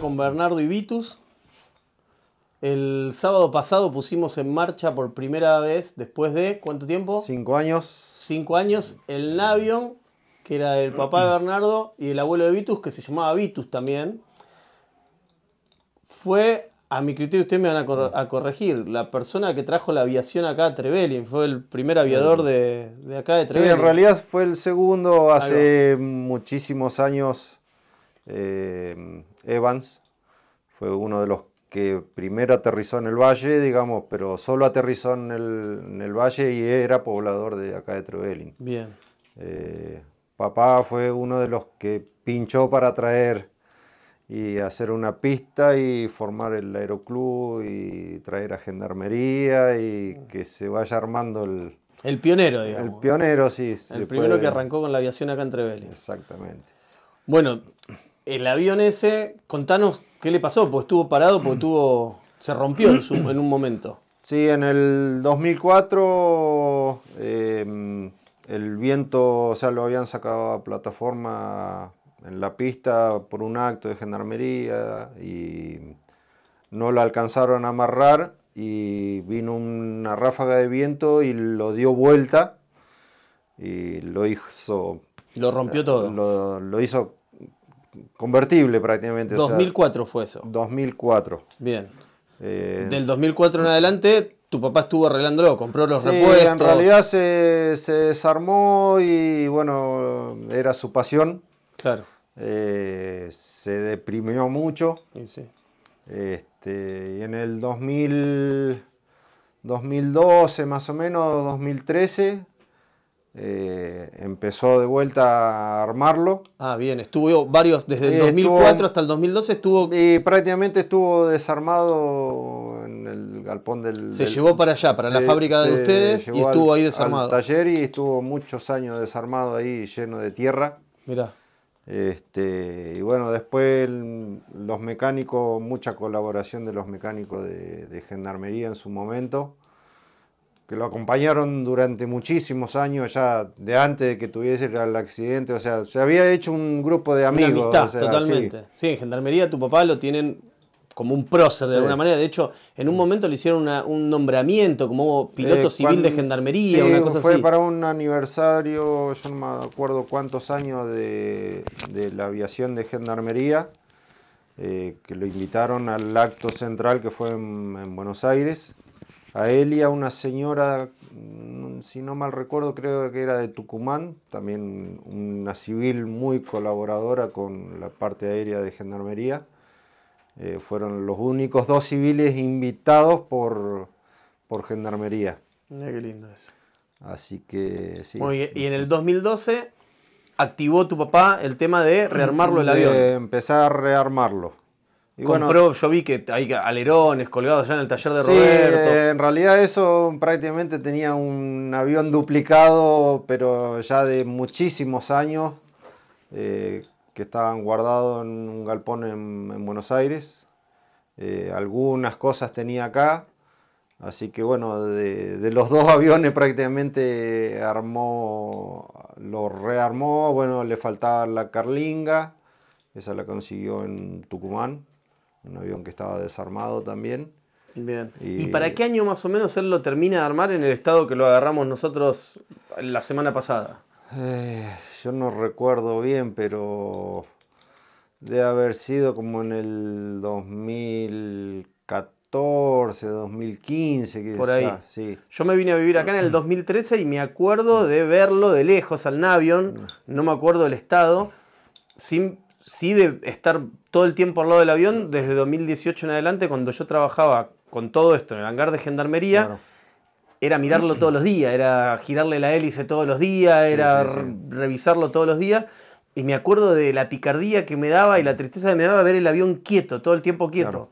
con Bernardo y Vitus. El sábado pasado pusimos en marcha por primera vez, después de cuánto tiempo? Cinco años. Cinco años, el Navion, que era del papá de Bernardo y el abuelo de Vitus, que se llamaba Vitus también. Fue, a mi criterio, ustedes me van a, corregir, la persona que trajo la aviación acá a Trevelin, fue el primer aviador de, acá de Trevelin. en realidad fue el segundo hace muchísimos años eh, Evans, fue uno de los que primero aterrizó en el valle, digamos, pero solo aterrizó en el, valle y era poblador de acá de Trevelin. Bien. Eh, papá fue uno de los que pinchó para traer y hacer una pista y formar el aeroclub y traer a gendarmería y que se vaya armando el... El pionero, digamos. El pionero, sí. El primero que arrancó con la aviación acá en Trevelin. Exactamente. Bueno, el avión ese, contanos qué le pasó, pues estuvo parado, porque tuvo, se rompió en, un momento. Sí, en el 2004 eh, el viento, o sea, lo habían sacado a plataforma en la pista por un acto de gendarmería y no lo alcanzaron a amarrar y vino una ráfaga de viento y lo dio vuelta y lo hizo... Lo rompió todo. lo hizo convertible prácticamente. 2004 fue eso. 2004. Bien. Eh, Del 2004 en adelante, tu papá estuvo arreglándolo, compró los sí, repuestos. En realidad se, desarmó y bueno, era su pasión. Claro. Eh, se deprimió mucho. Sí, Este, y en el 2000, 2012, más o menos, 2013, eh, empezó de vuelta a armarlo. Ah, bien, estuvo varios, desde el 2004 hasta el 2012 estuvo... Y prácticamente estuvo desarmado en el galpón del... Se llevó para allá, para la fábrica de ustedes y estuvo ahí desarmado. taller y estuvo muchos años desarmado ahí, lleno de tierra. Mirá. Este, y bueno, después los mecánicos, mucha colaboración de los mecánicos de Gendarmería en su momento que lo acompañaron durante muchísimos años, ya de antes de que tuviese el accidente, o sea, se había hecho un grupo de amigos. totalmente. Sí. en Gendarmería tu papá lo tienen como un prócer de alguna manera, de hecho, en un momento le hicieron un nombramiento como piloto eh, civil de Gendarmería, fue para un aniversario, yo no me acuerdo cuántos años de, la aviación de Gendarmería, eh, que lo invitaron al acto central que fue en Buenos Aires, a él y a una señora, mm, si no mal recuerdo, creo que era de Tucumán, también una civil muy colaboradora con la parte aérea de Gendarmería. Eh, fueron los únicos dos civiles invitados por, por Gendarmería. Mira qué lindo eso. Así que sí. y en el 2012 activó tu papá el tema de rearmarlo el avión. empezar a rearmarlo yo vi que hay alerones colgados ya en el taller de sí, Roberto. Eh, en realidad eso prácticamente tenía un avión duplicado, pero ya de muchísimos años, eh, que estaban guardados en un galpón en, Buenos Aires. Eh, algunas cosas tenía acá, así que bueno, de, de, los dos aviones prácticamente armó, lo rearmó, bueno, le faltaba la carlinga, esa la consiguió en Tucumán un avión que estaba desarmado también. Y, para qué año más o menos él lo termina de armar en el estado que lo agarramos nosotros la semana pasada? Eh, yo no recuerdo bien, pero de haber sido como en el 2014, 2015, Por ahí. Sí. Yo me vine a vivir acá en el 2013 y me acuerdo de verlo de lejos al Navion, no me acuerdo del estado, sin, sí de estar todo el tiempo al lado del avión, desde 2018 en adelante, cuando yo trabajaba con todo esto en el hangar de gendarmería, era mirarlo todos los días, era girarle la hélice todos los días, era revisarlo todos los días. Y me acuerdo de la picardía que me daba y la tristeza que me daba ver el avión quieto, todo el tiempo quieto.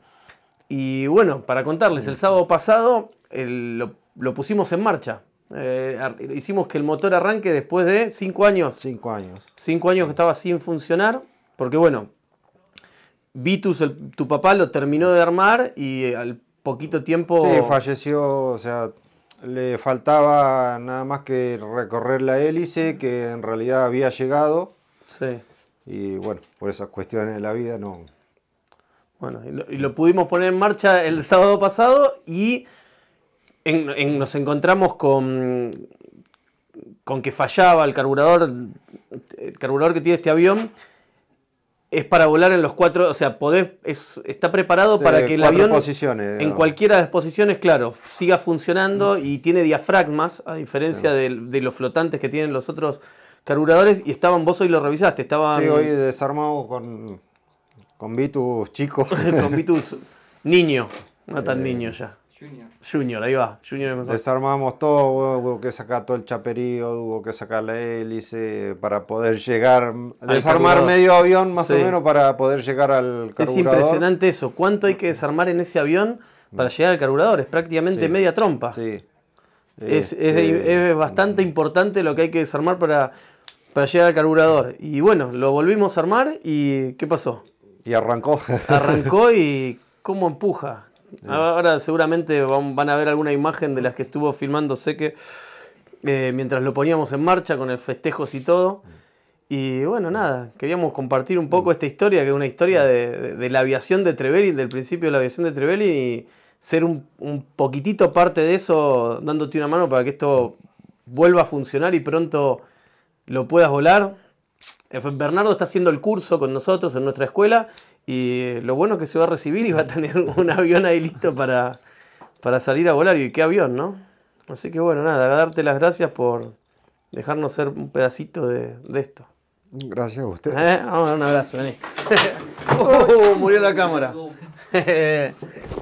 Y bueno, para contarles, el sábado pasado lo, pusimos en marcha. Eh, hicimos que el motor arranque después de cinco años. Cinco años. Cinco años que estaba sin funcionar, porque bueno, Vitus, tu papá, lo terminó de armar y eh, al poquito tiempo... Sí, falleció, o sea, le faltaba nada más que recorrer la hélice, que en realidad había llegado. Sí. Y bueno, por esas cuestiones de la vida no... Bueno, y lo, pudimos poner en marcha el sábado pasado y nos encontramos con, con que fallaba el carburador, el carburador que tiene este avión es para volar en los cuatro, o sea, podés, es, está preparado para que el avión en cualquiera de las posiciones, claro, siga funcionando mm. y tiene diafragmas, a diferencia de, los flotantes que tienen los otros carburadores, y estaban, vos hoy lo revisaste, estaban... Sí, hoy desarmado con, con Vitus chico. con Vitus niño, no tan eh, niño ya. Junior. Junior, ahí va. Desarmamos todo, hubo que sacar todo el chaperío, hubo que sacar la hélice para poder llegar. desarmar medio avión más o menos para poder llegar al carburador. Es impresionante eso. ¿Cuánto hay que desarmar en ese avión para mm. llegar al carburador? Es prácticamente media trompa. Sí. Es, bastante importante lo que hay que desarmar para, para llegar al carburador. Y bueno, lo volvimos a armar y ¿qué pasó? Y arrancó. Arrancó y cómo empuja. Eh. Ahora seguramente van a ver alguna imagen de las que estuvo filmando Seque eh, mientras lo poníamos en marcha con el festejos y todo. Y bueno, nada, queríamos compartir un poco esta historia, que es una historia de, la aviación de Trevely, del principio de la aviación de Trevely, y ser un, un, poquitito parte de eso, dándote una mano para que esto vuelva a funcionar y pronto lo puedas volar. Bernardo está haciendo el curso con nosotros en nuestra escuela y lo bueno que se va a recibir y va a tener un avión ahí listo para, para salir a volar. Y qué avión, ¿no? Así que bueno, nada, darte las gracias por dejarnos ser un pedacito de, esto. Gracias a usted. Vamos a dar un abrazo, vení. Oh, murió la cámara. Oh.